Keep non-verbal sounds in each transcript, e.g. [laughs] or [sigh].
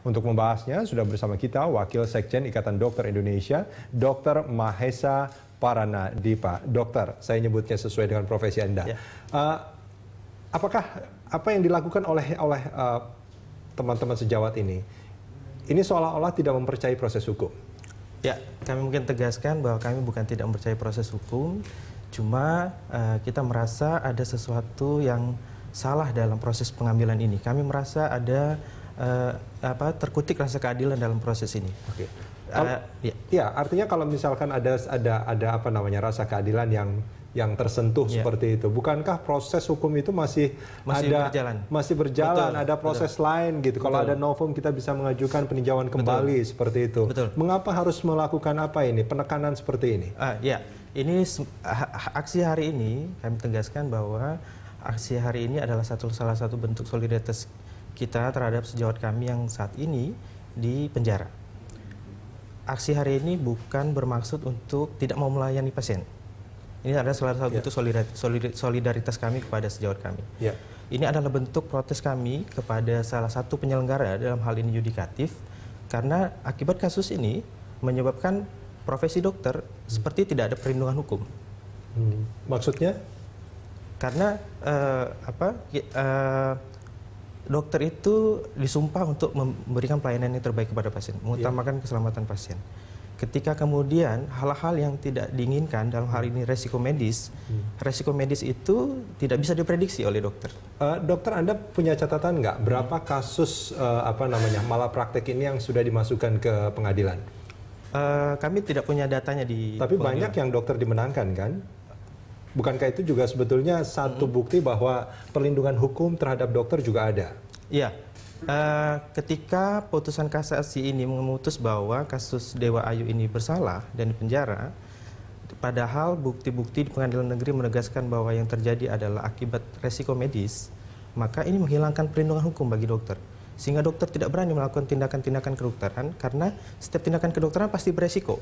Untuk membahasnya sudah bersama kita Wakil Sekjen Ikatan Dokter Indonesia, Dr. Mahesa Parana Dipa. Dokter, saya nyebutnya sesuai dengan profesi Anda. Ya. Uh, apakah apa yang dilakukan oleh oleh teman eh, teman-teman sejawat ini ini seolah-olah tidak mempercayai proses hukum? Ya, kami mungkin tegaskan bahwa kami bukan tidak mempercayai proses hukum, cuma uh, kita merasa ada sesuatu yang salah dalam proses pengambilan ini. Kami merasa ada uh, apa terkutik rasa keadilan dalam proses ini. Oke. Okay. Uh, eh, ya. ya, artinya kalau misalkan ada ada ada apa namanya rasa keadilan yang yang tersentuh ya. seperti itu. Bukankah proses hukum itu masih, masih ada berjalan. masih berjalan, Betul. ada proses Betul. lain gitu. Betul. Kalau ada novum kita bisa mengajukan peninjauan kembali Betul. seperti itu. Betul. Mengapa harus melakukan apa ini? Penekanan seperti ini? Uh, ya, ini aksi hari ini kami tegaskan bahwa aksi hari ini adalah satu salah satu bentuk solidaritas kita terhadap sejawat kami yang saat ini di penjara. Aksi hari ini bukan bermaksud untuk tidak mau melayani pasien. Ini adalah salah satu ya. solidaritas kami kepada sejawat kami. Ya. Ini adalah bentuk protes kami kepada salah satu penyelenggara dalam hal ini yudikatif karena akibat kasus ini menyebabkan profesi dokter hmm. seperti tidak ada perlindungan hukum. Hmm. Maksudnya? Karena uh, apa? Uh, dokter itu disumpah untuk memberikan pelayanan yang terbaik kepada pasien, mengutamakan yeah. keselamatan pasien. Ketika kemudian hal-hal yang tidak diinginkan dalam hal ini resiko medis, hmm. resiko medis itu tidak bisa diprediksi oleh dokter. Uh, dokter, anda punya catatan nggak berapa hmm. kasus uh, apa namanya malapraktek ini yang sudah dimasukkan ke pengadilan? Uh, kami tidak punya datanya di. Tapi pengadilan. banyak yang dokter dimenangkan kan? Bukankah itu juga sebetulnya satu hmm. bukti bahwa perlindungan hukum terhadap dokter juga ada? Iya. Uh, ketika putusan kasasi ini memutus bahwa kasus Dewa Ayu ini bersalah dan dipenjara, padahal bukti-bukti di pengadilan negeri menegaskan bahwa yang terjadi adalah akibat resiko medis, maka ini menghilangkan perlindungan hukum bagi dokter. Sehingga dokter tidak berani melakukan tindakan-tindakan kedokteran karena setiap tindakan kedokteran pasti beresiko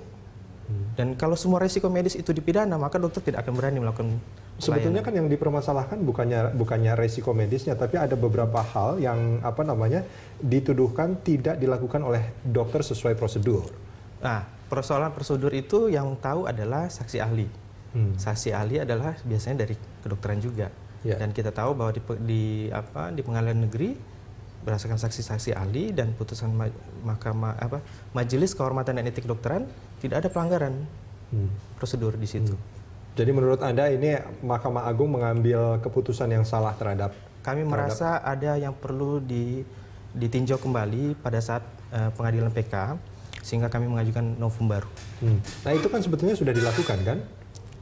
dan kalau semua resiko medis itu dipidana, maka dokter tidak akan berani melakukan Sebetulnya kan yang dipermasalahkan bukannya bukannya resiko medisnya, tapi ada beberapa hal yang apa namanya dituduhkan tidak dilakukan oleh dokter sesuai prosedur. Nah, persoalan prosedur itu yang tahu adalah saksi ahli. Hmm. Saksi ahli adalah biasanya dari kedokteran juga. Ya. Dan kita tahu bahwa di, di apa di pengadilan negeri berdasarkan saksi-saksi ahli dan putusan ma mahkamah apa majelis kehormatan dan etik dokteran tidak ada pelanggaran hmm. prosedur di situ. Hmm. Jadi menurut Anda ini Mahkamah Agung mengambil keputusan yang salah terhadap kami terhadap... merasa ada yang perlu di ditinjau kembali pada saat uh, pengadilan PK sehingga kami mengajukan novum baru. Hmm. Nah, itu kan sebetulnya sudah dilakukan kan?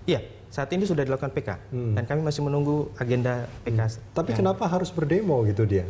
Iya, saat ini sudah dilakukan PK hmm. dan kami masih menunggu agenda PK. Hmm. Tapi yang... kenapa harus berdemo gitu dia?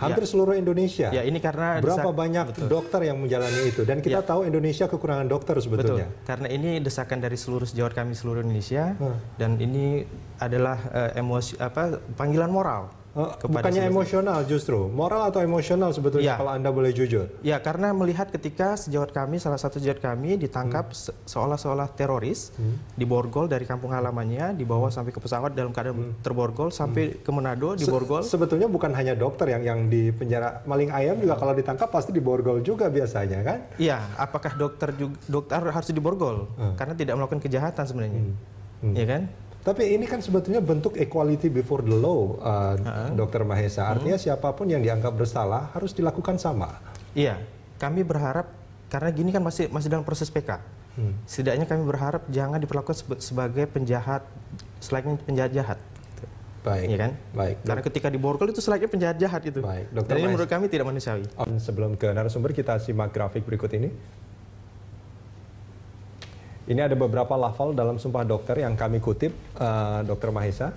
hampir ya. seluruh Indonesia. Ya, ini karena berapa banyak betul. dokter yang menjalani itu dan kita ya. tahu Indonesia kekurangan dokter sebetulnya. Betul. Karena ini desakan dari seluruh sejawat kami seluruh Indonesia hmm. dan ini adalah uh, emosi apa panggilan moral Oh, bukannya emosional justru, moral atau emosional sebetulnya ya. kalau Anda boleh jujur? Ya, karena melihat ketika sejawat kami, salah satu sejawat kami ditangkap hmm. seolah-olah teroris, hmm. diborgol dari kampung halamannya, dibawa hmm. sampai ke pesawat dalam keadaan hmm. terborgol, sampai hmm. ke Manado, diborgol. Se sebetulnya bukan hanya dokter yang yang di penjara, maling ayam juga hmm. kalau ditangkap pasti diborgol juga biasanya kan? Iya, apakah dokter juga, dokter harus diborgol? Hmm. Karena tidak melakukan kejahatan sebenarnya, hmm. Hmm. ya kan? Tapi ini kan sebetulnya bentuk equality before the law, uh, uh-huh. Dokter Mahesa. Hmm. Artinya hmm. siapapun yang dianggap bersalah harus dilakukan sama. Iya, kami berharap karena gini kan masih masih dalam proses PK. Hmm. Setidaknya kami berharap jangan diperlakukan sebagai penjahat, selain penjahat jahat. Baik. Iya kan? Baik. Karena ketika di itu selainnya penjahat jahat itu. Baik. Dokter Dan ini menurut kami tidak manusiawi. Sebelum ke narasumber kita simak grafik berikut ini. Ini ada beberapa lafal dalam sumpah dokter yang kami kutip, uh, Dokter Mahesa.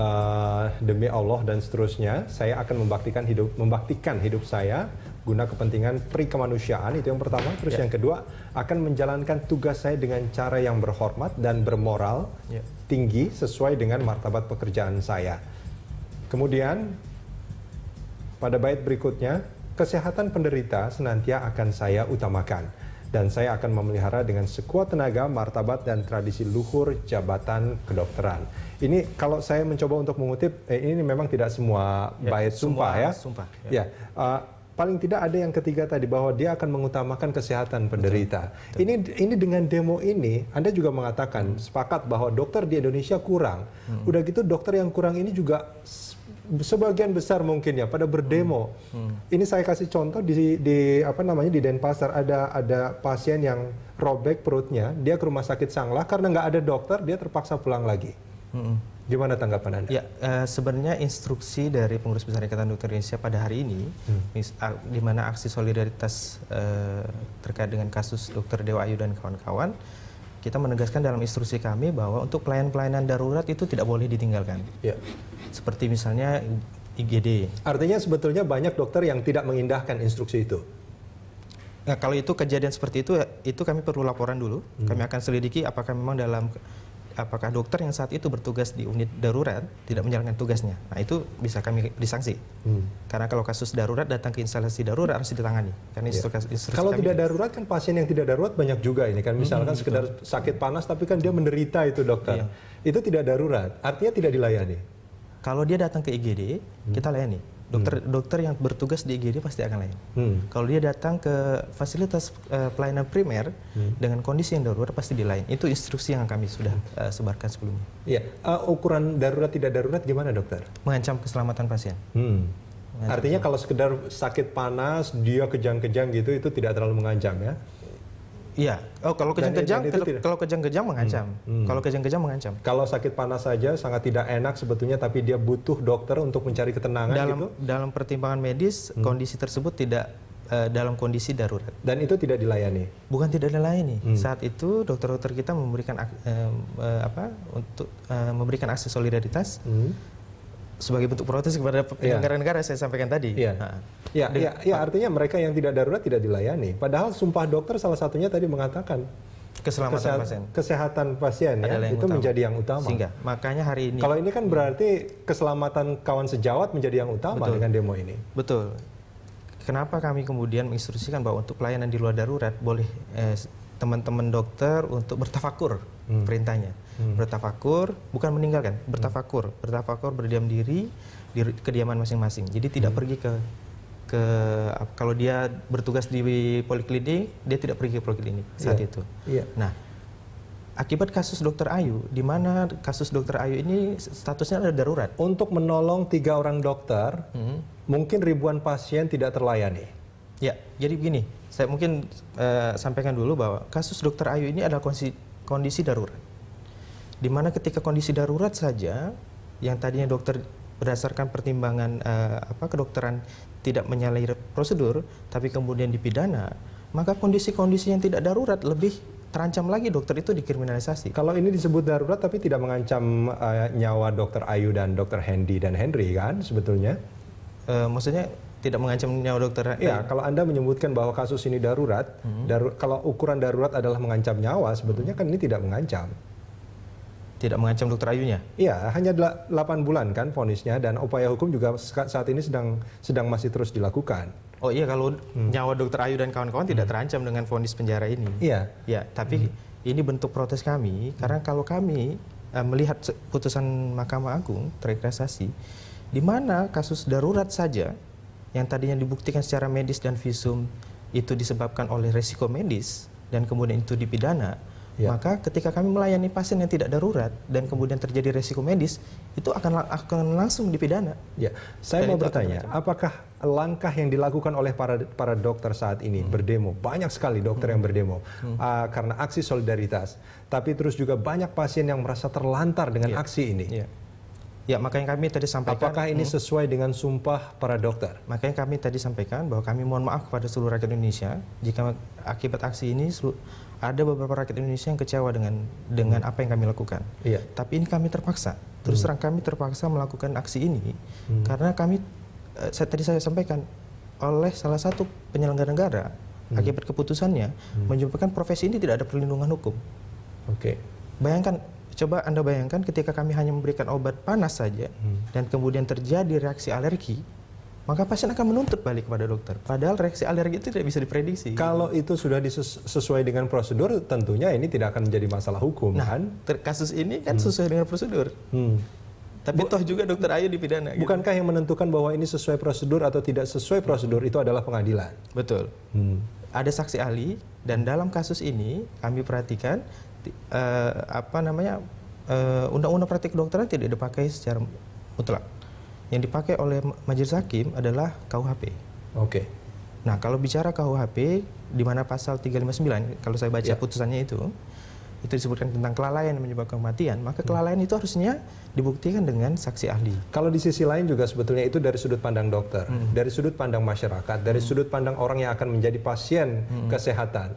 Uh, demi Allah dan seterusnya, saya akan membaktikan hidup, membaktikan hidup saya guna kepentingan pri kemanusiaan itu yang pertama. Terus yeah. yang kedua, akan menjalankan tugas saya dengan cara yang berhormat dan bermoral yeah. tinggi sesuai dengan martabat pekerjaan saya. Kemudian pada bait berikutnya, kesehatan penderita senantiasa akan saya utamakan dan saya akan memelihara dengan sekuat tenaga martabat dan tradisi luhur jabatan kedokteran. Ini kalau saya mencoba untuk mengutip, eh, ini memang tidak semua ya, bait sumpah ya. Sumpah. Ya. ya uh, paling tidak ada yang ketiga tadi bahwa dia akan mengutamakan kesehatan penderita. Betul. Betul. Ini ini dengan demo ini Anda juga mengatakan sepakat bahwa dokter di Indonesia kurang. Hmm. Udah gitu dokter yang kurang ini juga sebagian besar mungkin ya pada berdemo. Hmm. Hmm. Ini saya kasih contoh di, di apa namanya di Denpasar ada ada pasien yang robek perutnya, dia ke rumah sakit Sanglah karena nggak ada dokter, dia terpaksa pulang lagi. Hmm. Gimana tanggapan Anda? Ya, e, sebenarnya instruksi dari Pengurus Besar Ikatan Dokter Indonesia pada hari ini, hmm. di mana aksi solidaritas e, terkait dengan kasus Dokter Dewa Ayu dan kawan-kawan, kita menegaskan dalam instruksi kami bahwa untuk pelayanan pelayanan darurat itu tidak boleh ditinggalkan. Ya seperti misalnya IGD. Artinya sebetulnya banyak dokter yang tidak mengindahkan instruksi itu. Nah, kalau itu kejadian seperti itu, ya, itu kami perlu laporan dulu. Hmm. Kami akan selidiki apakah memang dalam apakah dokter yang saat itu bertugas di unit darurat tidak menjalankan tugasnya. Nah, itu bisa kami disanksi. Hmm. Karena kalau kasus darurat datang ke instalasi darurat harus ditangani. Karena iya. instruksi, instruksi Kalau tidak darurat kan pasien yang tidak darurat banyak juga ini kan misalkan hmm, sekedar sakit panas tapi kan dia hmm. menderita itu dokter. Iya. Itu tidak darurat, artinya tidak dilayani. Kalau dia datang ke IGD, hmm. kita layani. Dokter hmm. dokter yang bertugas di IGD pasti akan lain. Hmm. Kalau dia datang ke fasilitas uh, pelayanan primer hmm. dengan kondisi yang darurat pasti di lain. Itu instruksi yang kami sudah uh, sebarkan sebelumnya. Iya, uh, ukuran darurat tidak darurat gimana dokter? Mengancam keselamatan pasien. Hmm. Artinya kalau sekedar sakit panas, dia kejang-kejang gitu itu tidak terlalu mengancam ya. Iya. Oh, kalau kejang-kejang kalau kejang-kejang mengancam. Hmm. Hmm. Kalau kejang-kejang mengancam. Kalau sakit panas saja sangat tidak enak sebetulnya tapi dia butuh dokter untuk mencari ketenangan dalam, gitu. Dalam pertimbangan medis hmm. kondisi tersebut tidak uh, dalam kondisi darurat. Dan itu tidak dilayani. Bukan tidak dilayani. Hmm. Saat itu dokter-dokter kita memberikan uh, uh, apa untuk uh, memberikan akses solidaritas. Hmm sebagai bentuk protes kepada negara iya. negara saya sampaikan tadi. Iya. Nah. Ya, ya, ya, artinya mereka yang tidak darurat tidak dilayani. Padahal sumpah dokter salah satunya tadi mengatakan keselamatan Kesehat, pasien. Kesehatan pasien ya, itu utama. menjadi yang utama. Sehingga makanya hari ini Kalau ini kan berarti keselamatan kawan sejawat menjadi yang utama betul, dengan demo ini. Betul. Kenapa kami kemudian menginstruksikan bahwa untuk pelayanan di luar darurat boleh eh, teman-teman eh, dokter untuk bertafakur hmm. perintahnya hmm. bertafakur bukan meninggalkan hmm. bertafakur bertafakur berdiam diri di kediaman masing-masing jadi tidak hmm. pergi ke ke kalau dia bertugas di poliklinik dia tidak pergi ke poliklinik iya. saat yeah. itu yeah. nah akibat kasus dokter Ayu, di mana kasus dokter Ayu ini statusnya ada darurat. Untuk menolong tiga orang dokter, hmm. mungkin ribuan pasien tidak terlayani. Ya, jadi begini, saya mungkin uh, sampaikan dulu bahwa kasus dokter Ayu ini adalah kondisi, kondisi darurat. Dimana ketika kondisi darurat saja, yang tadinya dokter berdasarkan pertimbangan uh, apa kedokteran tidak menyalahi prosedur, tapi kemudian dipidana, maka kondisi-kondisi yang tidak darurat lebih terancam lagi dokter itu dikriminalisasi. Kalau ini disebut darurat tapi tidak mengancam uh, nyawa dokter Ayu dan dokter Hendy dan Henry kan sebetulnya? Uh, maksudnya tidak mengancam nyawa dokter? Ya, kalau Anda menyebutkan bahwa kasus ini darurat, hmm. daru kalau ukuran darurat adalah mengancam nyawa, sebetulnya kan ini tidak mengancam. Tidak mengancam dokter Ayunya? Iya, hanya 8 bulan kan vonisnya dan upaya hukum juga saat ini sedang sedang masih terus dilakukan. Oh iya kalau hmm. nyawa dokter Ayu dan kawan-kawan hmm. tidak terancam dengan vonis penjara ini. Iya. Ya, tapi hmm. ini bentuk protes kami karena hmm. kalau kami eh, melihat putusan Mahkamah Agung terkait di mana kasus darurat saja yang tadinya dibuktikan secara medis dan visum itu disebabkan oleh resiko medis dan kemudian itu dipidana Ya. Maka ketika kami melayani pasien yang tidak darurat dan kemudian terjadi resiko medis, itu akan akan langsung dipidana. Ya. Saya dan mau bertanya, apakah langkah yang dilakukan oleh para para dokter saat ini hmm. berdemo banyak sekali dokter hmm. yang berdemo hmm. uh, karena aksi solidaritas, tapi terus juga banyak pasien yang merasa terlantar dengan ya. aksi ini. Ya. Ya, makanya kami tadi sampaikan. Apakah ini hmm, sesuai dengan sumpah para dokter? Makanya kami tadi sampaikan bahwa kami mohon maaf kepada seluruh rakyat Indonesia jika akibat aksi ini ada beberapa rakyat Indonesia yang kecewa dengan dengan apa yang kami lakukan. Iya. Tapi ini kami terpaksa. Terus hmm. terang kami terpaksa melakukan aksi ini hmm. karena kami eh, saya, tadi saya sampaikan oleh salah satu penyelenggara negara hmm. akibat keputusannya hmm. menyebabkan profesi ini tidak ada perlindungan hukum. Oke. Okay. Bayangkan coba Anda bayangkan ketika kami hanya memberikan obat panas saja hmm. dan kemudian terjadi reaksi alergi maka pasien akan menuntut balik kepada dokter. Padahal reaksi alergi itu tidak bisa diprediksi. Kalau itu sudah sesuai dengan prosedur, tentunya ini tidak akan menjadi masalah hukum nah, kan? Kasus ini kan hmm. sesuai dengan prosedur. Hmm. Tapi toh juga dokter Ayu dipidana. Gitu. Bukankah gitu? yang menentukan bahwa ini sesuai prosedur atau tidak sesuai prosedur itu adalah pengadilan? Betul. Hmm. Ada saksi ahli dan dalam kasus ini kami perhatikan uh, apa namanya eh, undang-undang uh, praktik kedokteran tidak dipakai secara mutlak. Yang dipakai oleh majelis hakim adalah KUHP. Oke. Okay. Nah, kalau bicara KUHP di mana pasal 359 kalau saya baca yeah. putusannya itu itu disebutkan tentang kelalaian menyebabkan kematian, maka hmm. kelalaian hmm. itu harusnya dibuktikan dengan saksi ahli. Kalau di sisi lain juga sebetulnya itu dari sudut pandang dokter, hmm. dari sudut pandang masyarakat, dari hmm. sudut pandang orang yang akan menjadi pasien hmm. kesehatan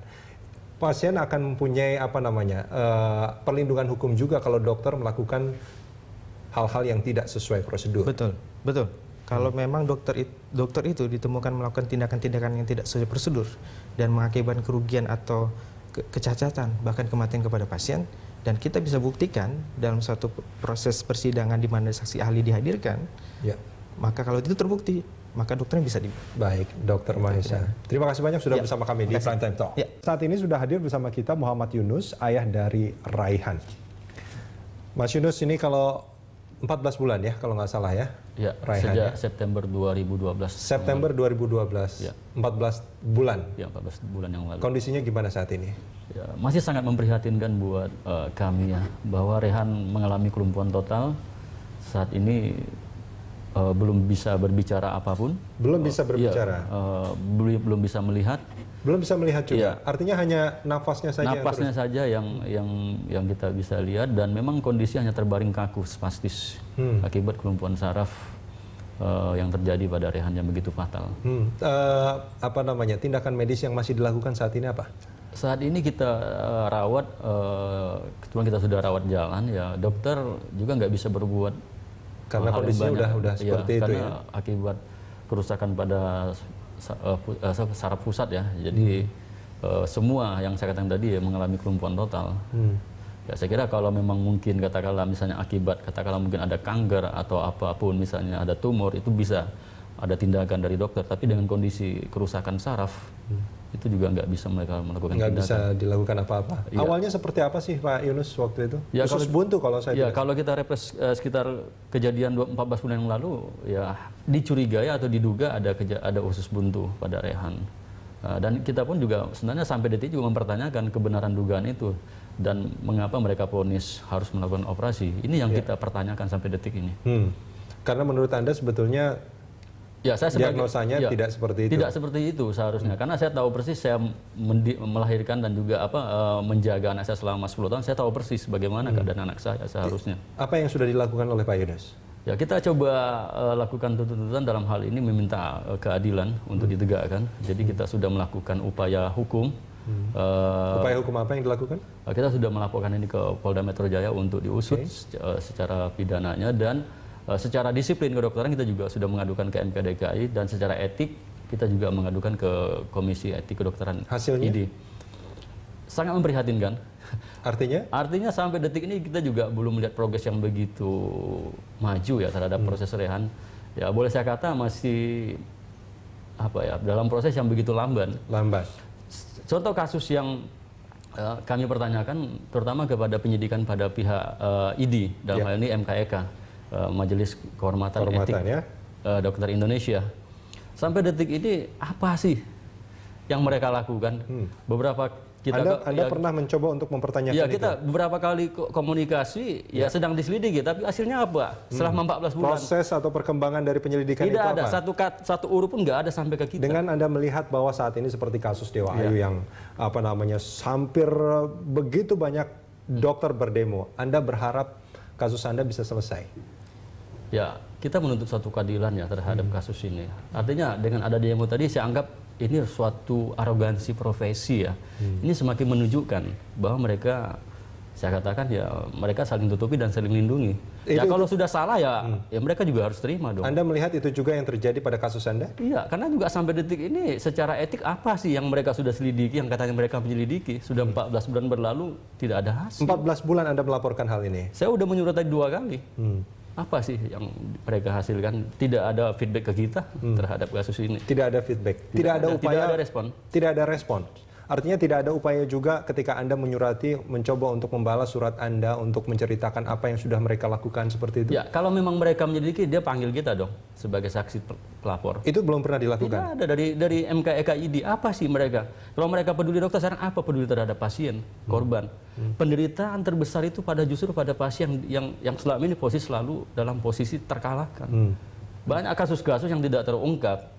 pasien akan mempunyai apa namanya uh, perlindungan hukum juga kalau dokter melakukan hal-hal yang tidak sesuai prosedur. Betul, betul. Kalau hmm. memang dokter itu, dokter itu ditemukan melakukan tindakan-tindakan yang tidak sesuai prosedur dan mengakibatkan kerugian atau ke kecacatan bahkan kematian kepada pasien dan kita bisa buktikan dalam satu proses persidangan di mana saksi ahli dihadirkan, ya. maka kalau itu terbukti maka dokternya bisa di Baik, Dokter Mahesa. Terima kasih banyak sudah ya. bersama kami di Prime Time Talk. Ya. Saat ini sudah hadir bersama kita Muhammad Yunus, ayah dari Raihan. Mas Yunus, ini kalau 14 bulan ya kalau nggak salah ya. Ya, Raihan sejak ya. September 2012. September 2012. Ya. 14 bulan. Ya, 14 bulan yang lalu. Kondisinya gimana saat ini? Ya, masih sangat memprihatinkan buat uh, kami ya bahwa Rehan mengalami kelumpuhan total. Saat ini uh, belum bisa berbicara apapun. Belum bisa ya, berbicara. Uh, ya, uh, belum belum bisa melihat, belum bisa melihat juga. Ya. Artinya hanya nafasnya saja. Nafasnya yang saja yang yang yang kita bisa lihat dan memang kondisi hanya terbaring kaku spastis hmm. akibat kelumpuhan saraf uh, yang terjadi pada Rehan yang begitu fatal. Hmm. Uh, apa namanya tindakan medis yang masih dilakukan saat ini apa? Saat ini kita uh, rawat, uh, kita sudah rawat jalan ya. Dokter juga nggak bisa berbuat karena kondisinya udah udah iya, seperti ya, itu ya. Akibat kerusakan pada Eh, eh, secara pusat ya. Jadi hmm. Eh, semua yang saya katakan tadi ya mengalami kelumpuhan total. Hmm. Ya saya kira kalau memang mungkin katakanlah misalnya akibat katakanlah mungkin ada kanker atau apapun misalnya ada tumor itu bisa ada tindakan dari dokter tapi dengan kondisi kerusakan saraf hmm itu juga nggak bisa mereka melakukan nggak bisa dilakukan apa-apa. Ya. Awalnya seperti apa sih Pak Yunus waktu itu? Ya, Khusus kalau, buntu kalau saya. Ya kalau kita repres uh, sekitar kejadian 14 bulan yang lalu, ya dicurigai atau diduga ada keja, ada usus buntu pada Rehan. Uh, dan kita pun juga sebenarnya sampai detik juga mempertanyakan kebenaran dugaan itu dan mengapa mereka ponis harus melakukan operasi. Ini yang ya. kita pertanyakan sampai detik ini. Hmm. Karena menurut Anda sebetulnya Ya, saya sebagai, diagnosanya ya, tidak seperti itu. Tidak seperti itu seharusnya. Hmm. Karena saya tahu persis saya melahirkan dan juga apa eh, menjaga anak saya selama 10 tahun, saya tahu persis bagaimana hmm. keadaan anak saya seharusnya. Apa yang sudah dilakukan oleh Pak Yunus? Ya, kita coba uh, lakukan tuntutan dalam hal ini meminta uh, keadilan untuk hmm. ditegakkan. Jadi hmm. kita sudah melakukan upaya hukum Hmm. Uh, Upaya hukum apa yang dilakukan? Kita sudah melaporkan ini ke Polda Metro Jaya untuk diusut okay. secara, secara pidananya dan Eh, secara disiplin kedokteran kita juga sudah mengadukan ke MPD DKI dan secara etik kita juga mengadukan ke Komisi Etik Kedokteran Hasilnya? ID. Sangat memprihatinkan. Artinya? [laughs] Artinya sampai detik ini kita juga belum melihat progres yang begitu maju ya terhadap hmm. proses rehan. Ya boleh saya kata masih apa ya dalam proses yang begitu lamban. lambat Contoh kasus yang uh, kami pertanyakan terutama kepada penyidikan pada pihak uh, eh, ID dalam yeah. hal ini MKEK e Eh, Majelis Kehormatan, Kehormatan Etik ya? uh, Dokter Indonesia. Sampai detik ini apa sih yang mereka lakukan? Hmm. Beberapa kita Anda, ke, Anda ya, pernah mencoba untuk mempertanyakan ya, kita beberapa kali komunikasi ya, ya sedang diselidiki tapi hasilnya apa setelah hmm. 14 bulan proses atau perkembangan dari penyelidikan tidak itu ada apa? satu ada, satu urut pun nggak ada sampai ke kita dengan Anda melihat bahwa saat ini seperti kasus Dewa ya. Ayu yang apa namanya hampir begitu banyak dokter berdemo Anda berharap kasus Anda bisa selesai ya kita menuntut satu keadilan ya terhadap hmm. kasus ini. Artinya dengan ada demo tadi saya anggap ini suatu arogansi profesi ya. Hmm. Ini semakin menunjukkan bahwa mereka saya katakan ya mereka saling tutupi dan saling lindungi. Ya, itu, ya kalau sudah salah ya hmm. ya mereka juga harus terima dong. Anda melihat itu juga yang terjadi pada kasus Anda? Iya, karena juga sampai detik ini secara etik apa sih yang mereka sudah selidiki, yang katanya mereka menyelidiki, sudah 14 hmm. bulan berlalu tidak ada hasil. 14 bulan Anda melaporkan hal ini. Saya sudah menyurat tadi dua kali. Hmm apa sih yang mereka hasilkan? Tidak ada feedback ke kita hmm. terhadap kasus ini. Tidak ada feedback. Tidak, tidak ada, ada upaya. Tidak ada respon. Tidak ada respon. Artinya tidak ada upaya juga ketika Anda menyurati mencoba untuk membalas surat Anda untuk menceritakan apa yang sudah mereka lakukan seperti itu. Ya, kalau memang mereka menyelidiki dia panggil kita dong sebagai saksi pelapor. Itu belum pernah dilakukan. Tidak ada dari dari MKEKID apa sih mereka? Kalau mereka peduli dokter sekarang apa peduli terhadap pasien, hmm. korban. Hmm. Penderitaan terbesar itu pada justru pada pasien yang yang selama ini posisi selalu dalam posisi terkalahkan. Hmm. Banyak kasus-kasus yang tidak terungkap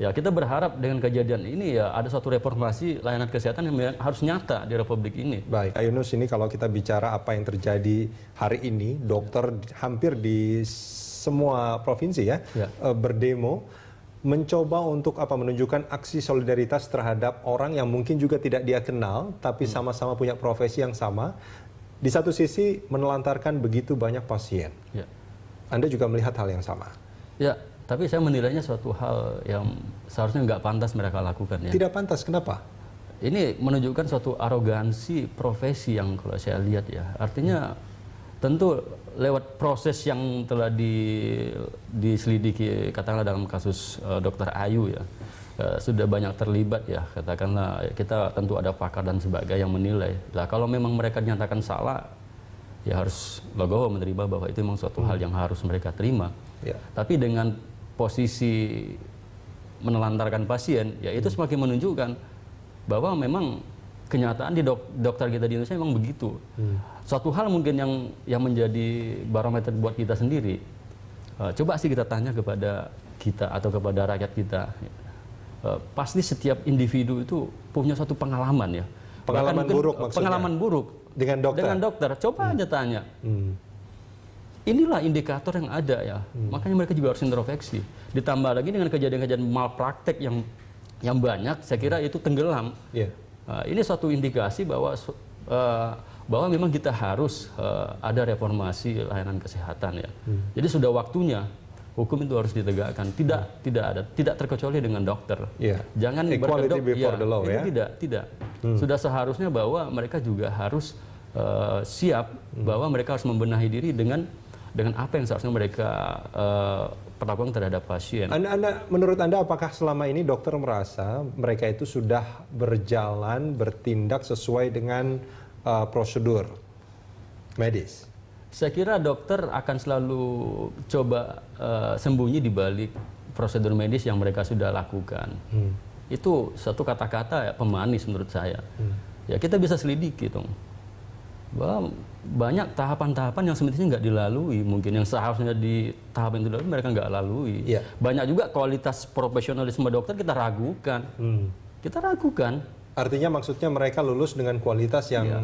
Ya kita berharap dengan kejadian ini ya ada suatu reformasi layanan kesehatan yang harus nyata di Republik ini. Baik, Ayunus ini kalau kita bicara apa yang terjadi hari ini, dokter ya. hampir di semua provinsi ya, ya. Eh, berdemo mencoba untuk apa menunjukkan aksi solidaritas terhadap orang yang mungkin juga tidak dia kenal tapi hmm. sama-sama hmm. punya profesi yang sama di satu sisi menelantarkan begitu banyak pasien. Ya. Anda juga melihat hal yang sama. Ya, tapi saya menilainya suatu hal yang seharusnya nggak pantas mereka lakukan ya. Tidak pantas, kenapa? Ini menunjukkan suatu arogansi profesi yang kalau saya lihat ya. Artinya tentu lewat proses yang telah di, diselidiki katakanlah dalam kasus uh, Dokter Ayu ya uh, sudah banyak terlibat ya katakanlah kita tentu ada pakar dan sebagainya yang menilai lah kalau memang mereka dinyatakan salah ya harus logo menerima bahwa itu memang suatu hmm. hal yang harus mereka terima ya. tapi dengan posisi menelantarkan pasien, ya itu hmm. semakin menunjukkan bahwa memang kenyataan di dok dokter kita di Indonesia memang begitu. Hmm. Suatu hal mungkin yang yang menjadi barometer buat kita sendiri, uh, coba sih kita tanya kepada kita atau kepada rakyat kita. Uh, pasti setiap individu itu punya satu pengalaman ya. Pengalaman Bahkan buruk maksudnya. Pengalaman buruk dengan dokter. Dengan dokter, coba hmm. aja tanya. Hmm Inilah indikator yang ada ya. Hmm. Makanya mereka juga harus introspeksi. Ditambah lagi dengan kejadian-kejadian malpraktek yang yang banyak, saya kira itu tenggelam. Yeah. Iya. Uh, ini suatu indikasi bahwa uh, bahwa memang kita harus uh, ada reformasi layanan kesehatan ya. Hmm. Jadi sudah waktunya hukum itu harus ditegakkan. Tidak hmm. tidak ada tidak terkecuali dengan dokter. Yeah. Jangan berkedok, ya, ya. Tidak tidak. Hmm. Sudah seharusnya bahwa mereka juga harus uh, siap hmm. bahwa mereka harus membenahi diri dengan dengan apa yang seharusnya mereka uh, perlakukan terhadap pasien. Anda, anda, menurut Anda apakah selama ini dokter merasa mereka itu sudah berjalan, bertindak sesuai dengan uh, prosedur medis? Saya kira dokter akan selalu coba uh, sembunyi di balik prosedur medis yang mereka sudah lakukan. Hmm. Itu satu kata-kata ya, pemanis menurut saya. Hmm. Ya kita bisa selidiki dong. Bahwa banyak tahapan-tahapan yang semestinya nggak dilalui mungkin yang seharusnya di tahap itu dilalui mereka nggak lalui ya. banyak juga kualitas profesionalisme dokter kita ragukan hmm. kita ragukan artinya maksudnya mereka lulus dengan kualitas yang ya.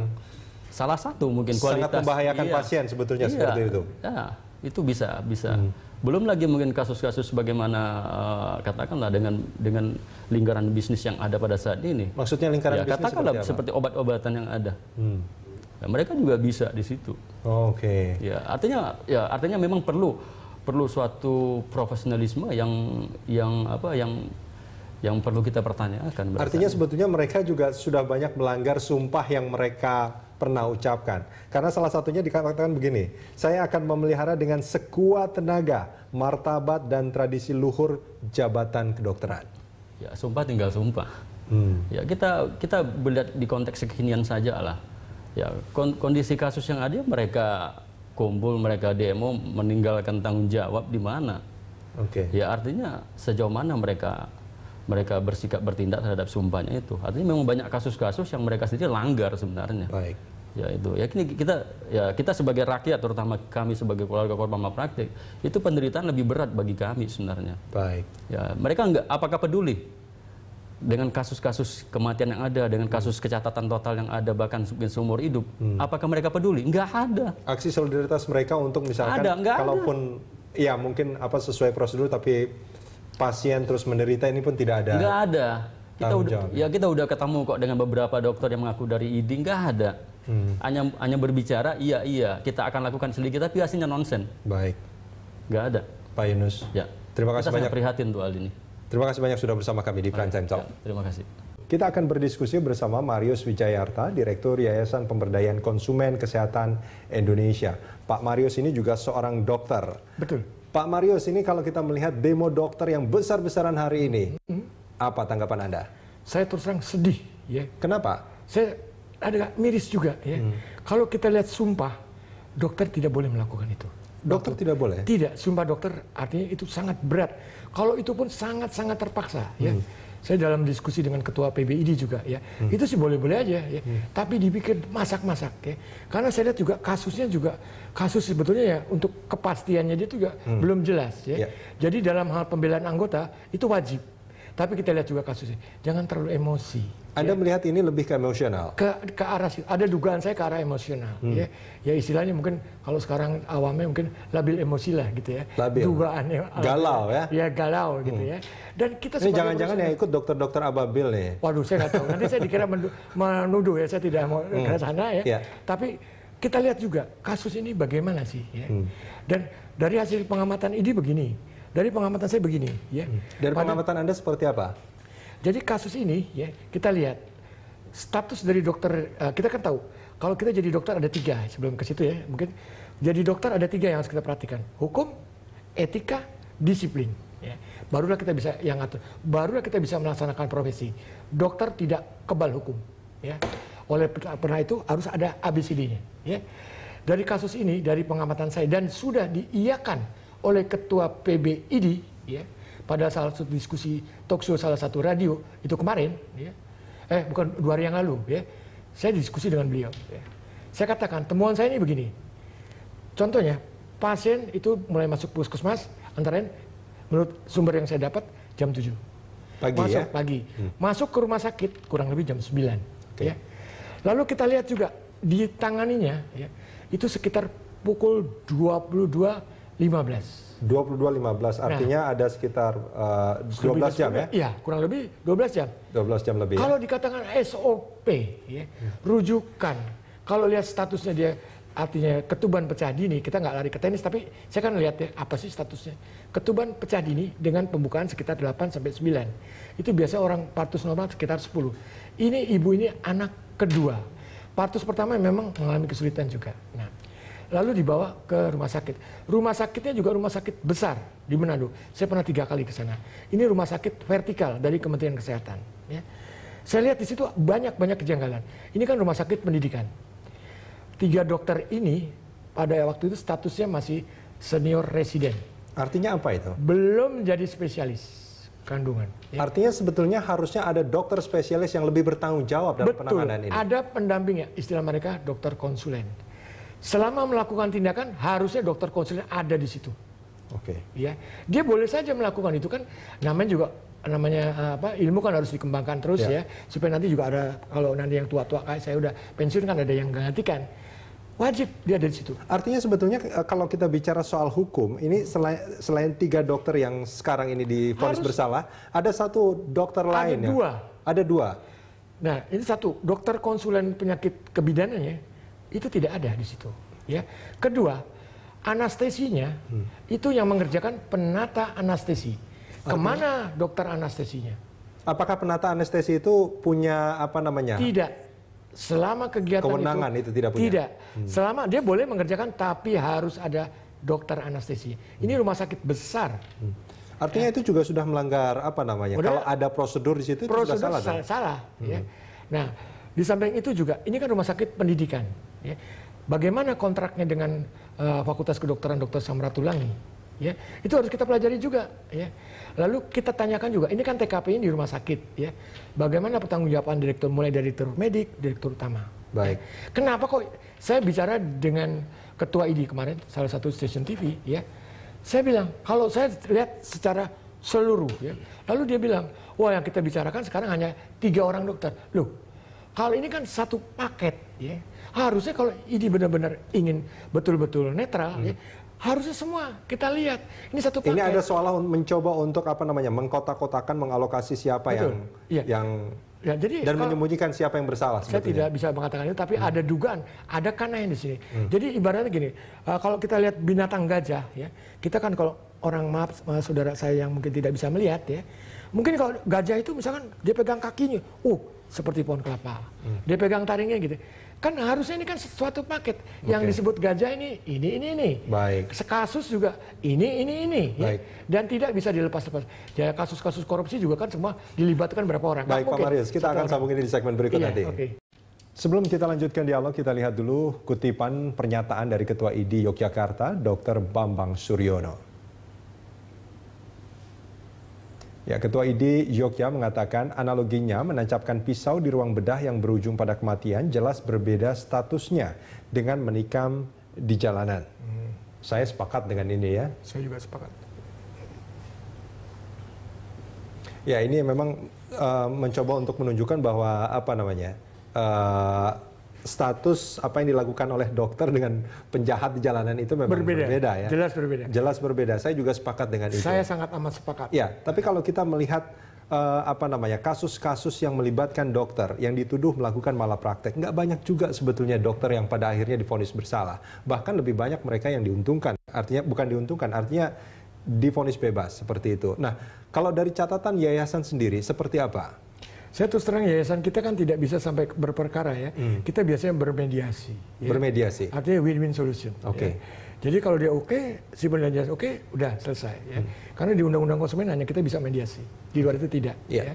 salah satu mungkin kualitas sangat membahayakan iya. pasien sebetulnya iya. seperti itu ya itu bisa bisa hmm. belum lagi mungkin kasus-kasus bagaimana uh, katakanlah dengan dengan lingkaran bisnis yang ada pada saat ini maksudnya lingkaran ya, bisnis katakanlah seperti, seperti obat-obatan yang ada hmm Nah, mereka juga bisa di situ. Oh, Oke. Okay. Ya, artinya ya artinya memang perlu perlu suatu profesionalisme yang yang apa yang yang perlu kita pertanyakan. Berasanya. Artinya sebetulnya mereka juga sudah banyak melanggar sumpah yang mereka pernah ucapkan. Karena salah satunya dikatakan begini, saya akan memelihara dengan sekuat tenaga martabat dan tradisi luhur jabatan kedokteran. Ya, sumpah tinggal sumpah. Hmm. Ya, kita kita melihat di konteks kekinian saja lah Ya, kondisi kasus yang ada mereka kumpul, mereka demo, meninggalkan tanggung jawab di mana? Oke. Okay. Ya artinya sejauh mana mereka mereka bersikap bertindak terhadap sumpahnya itu. Artinya memang banyak kasus-kasus yang mereka sendiri langgar sebenarnya. Baik. Ya itu. Ya kini kita ya kita sebagai rakyat terutama kami sebagai keluarga korban malpraktik itu penderitaan lebih berat bagi kami sebenarnya. Baik. Ya mereka enggak apakah peduli? dengan kasus-kasus kematian yang ada, dengan kasus kecatatan total yang ada, bahkan mungkin seumur hidup, hmm. apakah mereka peduli? Enggak ada. Aksi solidaritas mereka untuk misalkan, ada, kalaupun ada. ya mungkin apa sesuai prosedur, tapi pasien terus menderita ini pun tidak ada. Enggak ada. Kita udah, ya kita udah ketemu kok dengan beberapa dokter yang mengaku dari ID, enggak ada. Hmm. Hanya hanya berbicara, iya iya, kita akan lakukan sedikit, tapi hasilnya nonsen. Baik. Enggak ada. Pak Yunus. Ya. Terima kasih kita banyak. prihatin tuh hal ini. Terima kasih banyak sudah bersama kami di Prime Time Talk. Ya, terima kasih. Kita akan berdiskusi bersama Marius Wijayarta, Direktur Yayasan Pemberdayaan Konsumen Kesehatan Indonesia. Pak Marius ini juga seorang dokter. Betul. Pak Marius ini kalau kita melihat demo dokter yang besar-besaran hari ini, hmm. apa tanggapan Anda? Saya terus terang sedih. Ya. Kenapa? Saya ada miris juga. Ya. Hmm. Kalau kita lihat sumpah, dokter tidak boleh melakukan itu. Dokter, dokter tidak boleh? Tidak, sumpah dokter artinya itu sangat berat kalau itu pun sangat-sangat terpaksa ya. Hmm. Saya dalam diskusi dengan ketua PBID juga ya. Hmm. Itu sih boleh-boleh aja ya. Hmm. Tapi dipikir masak-masak ya. Karena saya lihat juga kasusnya juga kasus sebetulnya ya untuk kepastiannya dia juga hmm. belum jelas ya. Yeah. Jadi dalam hal pembelaan anggota itu wajib. Tapi kita lihat juga kasusnya. Jangan terlalu emosi anda ya. melihat ini lebih ke emosional? Ke, ke arah ada dugaan saya ke arah emosional. Hmm. Ya, ya istilahnya mungkin kalau sekarang awamnya mungkin labil emosi lah gitu ya. Labil. Dugaan galau ya. Ya galau gitu hmm. ya. Dan kita ini jangan-jangan yang ikut dokter-dokter ababil nih. Waduh, saya nggak tahu. Nanti saya dikira menuduh ya. Saya tidak mau hmm. ke sana ya. ya. Tapi kita lihat juga kasus ini bagaimana sih ya. Hmm. Dan dari hasil pengamatan ini begini. Dari pengamatan saya begini ya. Hmm. Dari pengamatan Anda seperti apa? Jadi kasus ini ya kita lihat status dari dokter uh, kita kan tahu kalau kita jadi dokter ada tiga sebelum ke situ ya mungkin jadi dokter ada tiga yang harus kita perhatikan hukum, etika, disiplin. Ya. Barulah kita bisa yang atur, barulah kita bisa melaksanakan profesi. Dokter tidak kebal hukum. Ya. Oleh pernah itu harus ada ABCD-nya. Ya. Dari kasus ini, dari pengamatan saya dan sudah diiakan oleh Ketua PBID, ya, pada salah satu diskusi talkshow salah satu radio itu kemarin, ya, eh bukan dua hari yang lalu, ya, saya diskusi dengan beliau. Ya. Saya katakan temuan saya ini begini, contohnya pasien itu mulai masuk puskesmas antara lain menurut sumber yang saya dapat jam 7 pagi masuk ya? pagi hmm. masuk ke rumah sakit kurang lebih jam 9 okay. ya lalu kita lihat juga ditanganinya ya itu sekitar pukul 22.15 22.15 artinya nah, ada sekitar eh, uh, 12 jam ya? Iya, kurang lebih 12 jam. 12 jam lebih. Ya? Kalau ya? dikatakan SOP ya, rujukan. Kalau lihat statusnya dia artinya ketuban pecah dini, kita nggak lari ke tenis tapi saya kan lihat ya, apa sih statusnya. Ketuban pecah dini dengan pembukaan sekitar 8 sampai 9. Itu biasa orang partus normal sekitar 10. Ini ibu ini anak kedua. Partus pertama memang mengalami kesulitan juga. Nah, lalu dibawa ke rumah sakit. Rumah sakitnya juga rumah sakit besar di Manado. Saya pernah tiga kali ke sana. Ini rumah sakit vertikal dari Kementerian Kesehatan. Ya. Saya lihat di situ banyak-banyak kejanggalan. Ini kan rumah sakit pendidikan. Tiga dokter ini pada waktu itu statusnya masih senior resident. Artinya apa itu? Belum jadi spesialis kandungan. Ya. Artinya sebetulnya harusnya ada dokter spesialis yang lebih bertanggung jawab dalam Betul, penanganan ini. Ada pendampingnya, istilah mereka dokter konsulen. Selama melakukan tindakan harusnya dokter konsulen ada di situ. Oke. Okay. Ya, dia boleh saja melakukan itu kan namanya juga namanya eh, apa ilmu kan harus dikembangkan terus yeah. ya supaya nanti juga ada kalau nanti yang tua-tua kayak saya udah pensiun kan ada yang gantikan wajib dia ada di situ. Artinya sebetulnya eh, kalau kita bicara soal hukum, ini selain, selain tiga dokter yang sekarang ini difonis bersalah, ada satu dokter ada lain dua. ya? Ada dua. Ada dua. Nah ini satu dokter konsulen penyakit kebidanannya itu tidak ada di situ. Ya, kedua anestesinya hmm. itu yang mengerjakan penata anestesi. Kemana dokter anestesinya? Apakah penata anestesi itu punya apa namanya? Tidak. Selama kegiatan kewenangan itu, itu tidak punya. Tidak. Hmm. Selama dia boleh mengerjakan tapi harus ada dokter anestesi. Ini hmm. rumah sakit besar. Hmm. Artinya ya. itu juga sudah melanggar apa namanya? Udah, Kalau ada prosedur di situ prosedur itu sudah salah. Salah. Kan? salah ya. hmm. ya. Nah, di samping itu juga ini kan rumah sakit pendidikan. Ya. Bagaimana kontraknya dengan uh, Fakultas Kedokteran Dr. Samratulangi? Ya, itu harus kita pelajari juga. Ya. Lalu kita tanyakan juga, ini kan TKP-nya di rumah sakit. Ya. Bagaimana pertanggungjawaban direktur mulai dari direktur medik, direktur utama. Baik. Ya. Kenapa kok saya bicara dengan ketua ID kemarin salah satu stasiun TV ya. Saya bilang kalau saya lihat secara seluruh ya. Lalu dia bilang, wah yang kita bicarakan sekarang hanya tiga orang dokter. Loh, kalau ini kan satu paket ya harusnya kalau ini benar-benar ingin betul-betul netral, hmm. ya, harusnya semua kita lihat ini satu paket. Ini ada soal mencoba untuk apa namanya mengkotak-kotakan mengalokasi siapa Betul. yang ya. yang ya, jadi dan menyembunyikan siapa yang bersalah. Saya sebetulnya. tidak bisa mengatakan itu, tapi hmm. ada dugaan, ada yang di sini. Hmm. Jadi ibaratnya gini, uh, kalau kita lihat binatang gajah, ya kita kan kalau orang maaf eh, saudara saya yang mungkin tidak bisa melihat ya, mungkin kalau gajah itu misalkan dia pegang kakinya, uh seperti pohon kelapa, hmm. dia pegang taringnya gitu kan harusnya ini kan suatu paket okay. yang disebut gajah ini ini ini ini baik sekasus juga ini ini ini ya. baik. Ya. dan tidak bisa dilepas-lepas ya kasus-kasus korupsi juga kan semua dilibatkan berapa orang baik Pak Marius kita akan orang. sambung ini di segmen berikut iya, nanti okay. Sebelum kita lanjutkan dialog, kita lihat dulu kutipan pernyataan dari Ketua IDI Yogyakarta, Dr. Bambang Suryono. Ya, Ketua ID Yogya mengatakan analoginya menancapkan pisau di ruang bedah yang berujung pada kematian jelas berbeda statusnya dengan menikam di jalanan. Hmm. Saya sepakat dengan ini ya. Saya juga sepakat. Ya, ini memang uh, mencoba untuk menunjukkan bahwa apa namanya? Uh, status apa yang dilakukan oleh dokter dengan penjahat di jalanan itu memang berbeda, berbeda ya. Jelas berbeda. Jelas berbeda. Saya juga sepakat dengan itu. Saya sangat amat sepakat. Ya, tapi kalau kita melihat uh, apa namanya kasus-kasus yang melibatkan dokter yang dituduh melakukan malapraktek nggak banyak juga sebetulnya dokter yang pada akhirnya difonis bersalah bahkan lebih banyak mereka yang diuntungkan artinya bukan diuntungkan artinya difonis bebas seperti itu nah kalau dari catatan yayasan sendiri seperti apa saya terus terang yayasan kita kan tidak bisa sampai berperkara ya. Hmm. Kita biasanya bermediasi. Ya. Bermediasi. Artinya win-win solution. Oke. Okay. Ya. Jadi kalau dia oke, okay, si penelitian oke, okay, udah selesai. Ya. Hmm. Karena di undang-undang konsumen hanya kita bisa mediasi, di luar itu tidak. Yeah. Ya.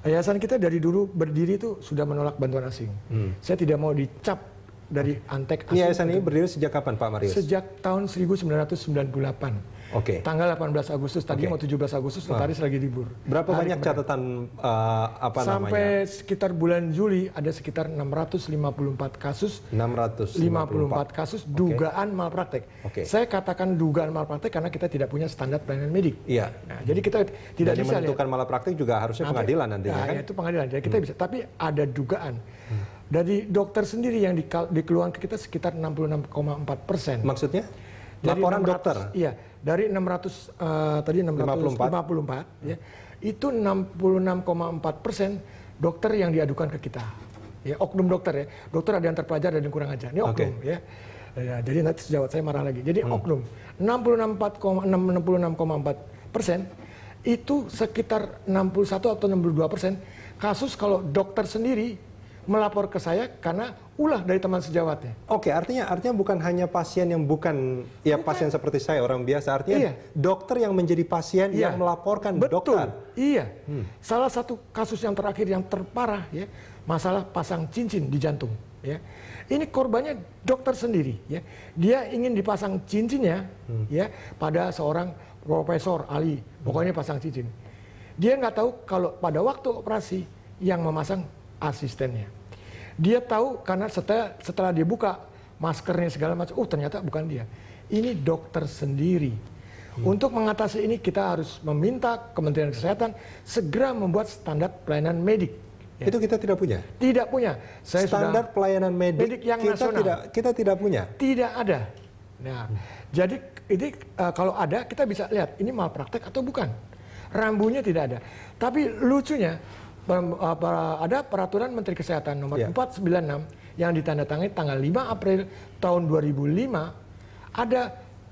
Yayasan kita dari dulu berdiri itu sudah menolak bantuan asing. Hmm. Saya tidak mau dicap dari Antek. Yayasan ini berdiri sejak kapan Pak Marius? Sejak tahun 1998. Oke. Okay. Tanggal 18 Agustus tadi okay. mau 17 Agustus notaris lagi libur. Berapa Hari banyak kemarin. catatan uh, apa Sampai namanya? Sampai sekitar bulan Juli ada sekitar 654 kasus. 654 kasus okay. dugaan malpraktek. Okay. Saya katakan dugaan malpraktek karena kita tidak punya standar pelayanan medik. Iya. Nah, hmm. jadi kita tidak Dan bisa menentukan ya. malpraktek juga harusnya nanti, pengadilan nantinya nah, kan? Ya, itu pengadilan. Jadi kita hmm. bisa tapi ada dugaan. Hmm. Dari dokter sendiri yang di, dikeluarkan ke kita sekitar 66,4 persen. Maksudnya? Dari Laporan 600, dokter? Iya, dari 600 uh, eh, tadi 654 54, ya, itu 66,4 persen dokter yang diadukan ke kita. Ya, oknum dokter ya. Dokter ada yang terpelajar dan yang kurang ajar. Ini oknum okay. ya. ya. Jadi nanti sejawat saya marah lagi. Jadi hmm. oknum 66,4 66,4 persen itu sekitar 61 atau 62 persen kasus kalau dokter sendiri melapor ke saya karena ulah dari teman sejawatnya. Oke, artinya artinya bukan hanya pasien yang bukan ya bukan. pasien seperti saya orang biasa, artinya iya. dokter yang menjadi pasien iya. yang melaporkan Betul. dokter. Iya. Hmm. Salah satu kasus yang terakhir yang terparah ya, masalah pasang cincin di jantung ya. Ini korbannya dokter sendiri ya. Dia ingin dipasang cincinnya hmm. ya pada seorang profesor ahli, pokoknya pasang cincin. Dia nggak tahu kalau pada waktu operasi yang memasang asistennya. Dia tahu karena setelah, setelah dia buka maskernya segala macam, oh ternyata bukan dia. Ini dokter sendiri. Hmm. Untuk mengatasi ini kita harus meminta Kementerian Kesehatan segera membuat standar pelayanan medik. Ya. Itu kita tidak punya. Tidak punya. Saya Standar sudah, pelayanan medik, medik yang kita nasional. tidak kita tidak punya. Tidak ada. Nah, hmm. jadi ini uh, kalau ada kita bisa lihat ini malpraktek atau bukan. Rambunya tidak ada. Tapi lucunya Eh, ada peraturan Menteri Kesehatan nomor ya. 496 yang ditandatangani tanggal 5 April tahun 2005 ada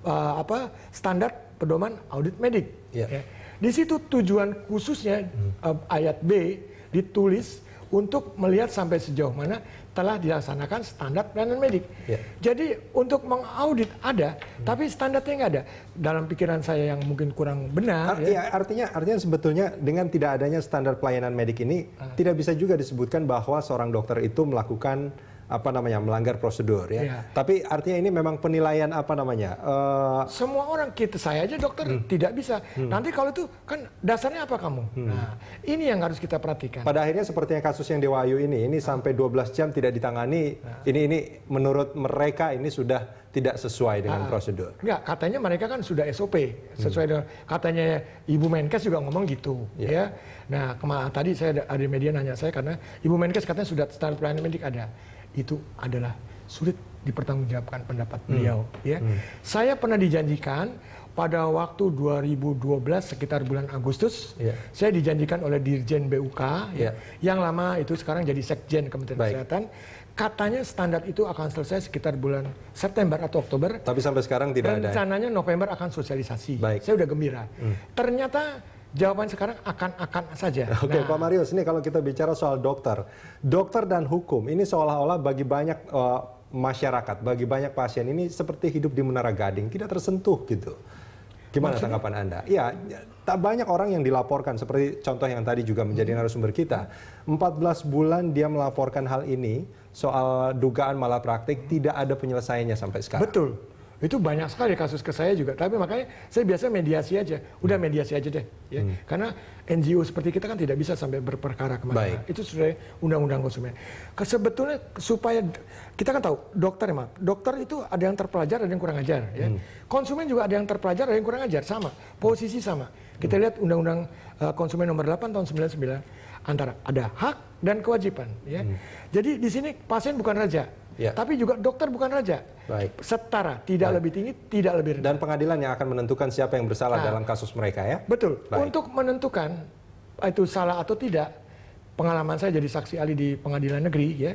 uh, apa standar pedoman audit medik. Ya. Ya. Di situ tujuan khususnya hmm. uh, ayat B ditulis untuk melihat sampai sejauh mana telah dilaksanakan standar pelayanan medik. Ya. Jadi untuk mengaudit ada, hmm. tapi standarnya nggak ada. Dalam pikiran saya yang mungkin kurang benar. Ar ya iya, artinya artinya sebetulnya dengan tidak adanya standar pelayanan medik ini, ah. tidak bisa juga disebutkan bahwa seorang dokter itu melakukan apa namanya melanggar prosedur ya. ya. Tapi artinya ini memang penilaian apa namanya? Uh... Semua orang kita saya aja dokter hmm. tidak bisa. Hmm. Nanti kalau itu kan dasarnya apa kamu? Hmm. Nah, ini yang harus kita perhatikan. Pada akhirnya seperti kasus yang Dewa Ayu ini, ini nah. sampai 12 jam tidak ditangani. Nah. Ini ini menurut mereka ini sudah tidak sesuai dengan nah. prosedur. Enggak, katanya mereka kan sudah SOP hmm. sesuai hmm. dengan katanya Ibu Menkes juga ngomong gitu ya. ya. Nah, kemarin tadi saya ada, ada media nanya saya karena Ibu Menkes katanya sudah standar pelayanan medik ada itu adalah sulit dipertanggungjawabkan pendapat hmm. beliau ya. Hmm. Saya pernah dijanjikan pada waktu 2012 sekitar bulan Agustus yeah. saya dijanjikan oleh Dirjen BUK yeah. ya, yang lama itu sekarang jadi Sekjen Kementerian Baik. Kesehatan katanya standar itu akan selesai sekitar bulan September atau Oktober tapi sampai sekarang tidak rencananya ada rencananya November akan sosialisasi Baik. saya sudah gembira hmm. ternyata Jawaban sekarang akan-akan saja. [laughs] Oke, okay, nah. Pak Marius, ini kalau kita bicara soal dokter, dokter dan hukum ini seolah-olah bagi banyak uh, masyarakat, bagi banyak pasien ini seperti hidup di menara gading, tidak tersentuh gitu. Gimana Maksudnya? tanggapan Anda? Ya, tak banyak orang yang dilaporkan seperti contoh yang tadi juga menjadi hmm. narasumber kita. 14 bulan dia melaporkan hal ini soal dugaan malapraktik tidak ada penyelesaiannya sampai sekarang. Betul itu banyak sekali kasus ke saya juga tapi makanya saya biasa mediasi aja udah hmm. mediasi aja deh ya hmm. karena NGO seperti kita kan tidak bisa sampai berperkara kemana-mana itu sudah undang-undang konsumen sebetulnya supaya kita kan tahu dokter emang dokter itu ada yang terpelajar ada yang kurang ajar ya hmm. konsumen juga ada yang terpelajar ada yang kurang ajar sama posisi sama kita hmm. lihat undang-undang eh, konsumen nomor 8 tahun 99 antara ada hak dan kewajiban ya hmm. jadi di sini pasien bukan raja Ya. Tapi juga dokter bukan raja. Baik. Setara, tidak Baik. lebih tinggi, tidak lebih rendah. Dan pengadilan yang akan menentukan siapa yang bersalah nah, dalam kasus mereka ya. Betul. Baik. Untuk menentukan itu salah atau tidak, pengalaman saya jadi saksi ahli di pengadilan negeri ya.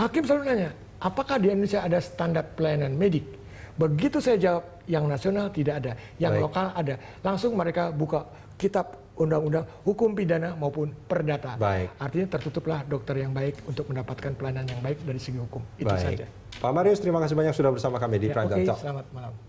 Hakim selalu nanya, apakah di Indonesia ada standar pelayanan medik? Begitu saya jawab, yang nasional tidak ada, yang Baik. lokal ada. Langsung mereka buka kitab undang-undang hukum pidana maupun perdata. Baik. Artinya tertutuplah dokter yang baik untuk mendapatkan pelayanan yang baik dari segi hukum. Itu baik. saja. Pak Marius, terima kasih banyak sudah bersama kami di ya, Prime okay, selamat malam.